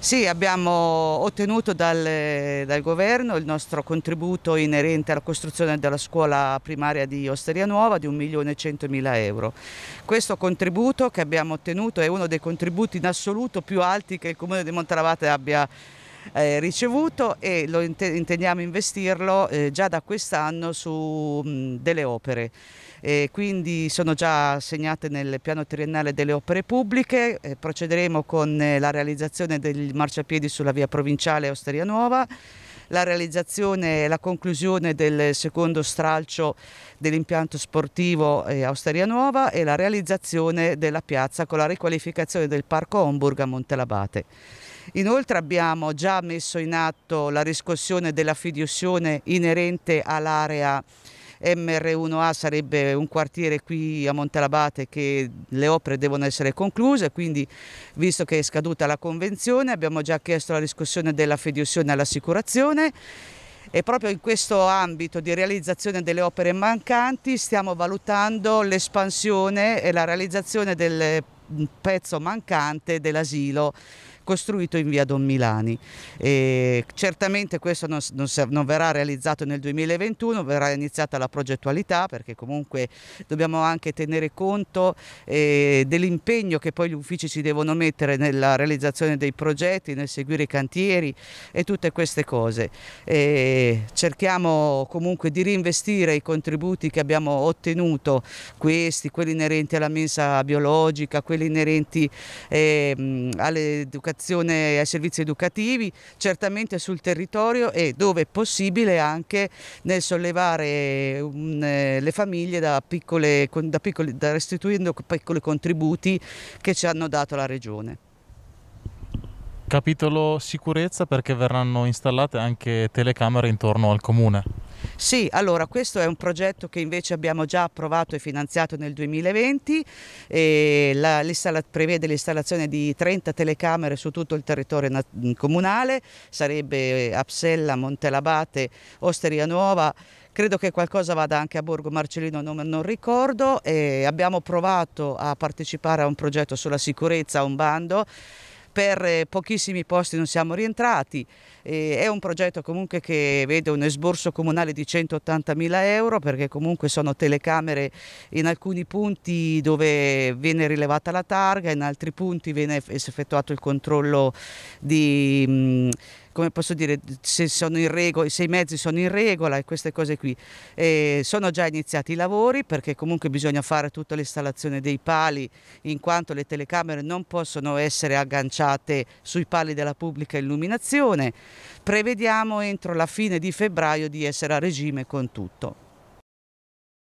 Sì, abbiamo ottenuto dal, dal, governo il nostro contributo inerente alla costruzione della scuola primaria di Osteria Nuova di 1.100.000 euro. Questo contributo che abbiamo ottenuto è uno dei contributi in assoluto più alti che il Comune di Montalavate abbia eh, ricevuto e lo int intendiamo investirlo eh, già da quest'anno su mh, delle opere. E quindi sono già assegnate nel piano triennale delle opere pubbliche, eh, procederemo con eh, la realizzazione del marciapiedi sulla via provinciale Osteria Nuova la realizzazione e la conclusione del secondo stralcio dell'impianto sportivo eh, Austeria Nuova e la realizzazione della piazza con la riqualificazione del parco Homburg a Montelabate. Inoltre abbiamo già messo in atto la riscossione della fiduzione inerente all'area MR1A sarebbe un quartiere qui a Montalabate che le opere devono essere concluse, quindi visto che è scaduta la convenzione abbiamo già chiesto la riscossione della fiduzione all'assicurazione e proprio in questo ambito di realizzazione delle opere mancanti stiamo valutando l'espansione e la realizzazione del mm, pezzo mancante dell'asilo costruito in via Don Milani. E certamente questo non, non, non verrà realizzato nel 2021, verrà iniziata la progettualità perché comunque dobbiamo anche tenere conto eh, dell'impegno che poi gli uffici ci devono mettere nella realizzazione dei progetti, nel seguire i cantieri e tutte queste cose. E cerchiamo comunque di reinvestire i contributi che abbiamo ottenuto, questi, quelli inerenti alla mensa biologica, quelli inerenti eh, all'educazione formazione ai servizi educativi, certamente sul territorio e dove è possibile anche nel sollevare un, eh, le famiglie da piccole, da piccole, da restituendo piccoli contributi che ci hanno dato la Regione. Capitolo sicurezza perché verranno installate anche telecamere intorno al comune. Sì, allora questo è un progetto che invece abbiamo già approvato e finanziato nel 2020, la, prevede l'installazione di 30 telecamere su tutto il territorio comunale, sarebbe eh, Apsella, Montelabate, Osteria Nuova, credo che qualcosa vada anche a Borgo Marcellino, non, non ricordo, abbiamo provato a partecipare a un progetto sulla sicurezza, a un bando per eh, pochissimi posti non siamo rientrati, eh, è un progetto comunque che vede un esborso comunale di 180 mila euro perché comunque sono telecamere in alcuni punti dove viene rilevata la targa, in altri punti viene effettuato il controllo di mm, come posso dire, se sono in regola, se i mezzi sono in regola e queste cose qui. E sono già iniziati i lavori perché comunque bisogna fare tutta l'installazione dei pali in quanto le telecamere non possono essere agganciate sui pali della pubblica illuminazione. Prevediamo entro la fine di febbraio di essere a regime con tutto.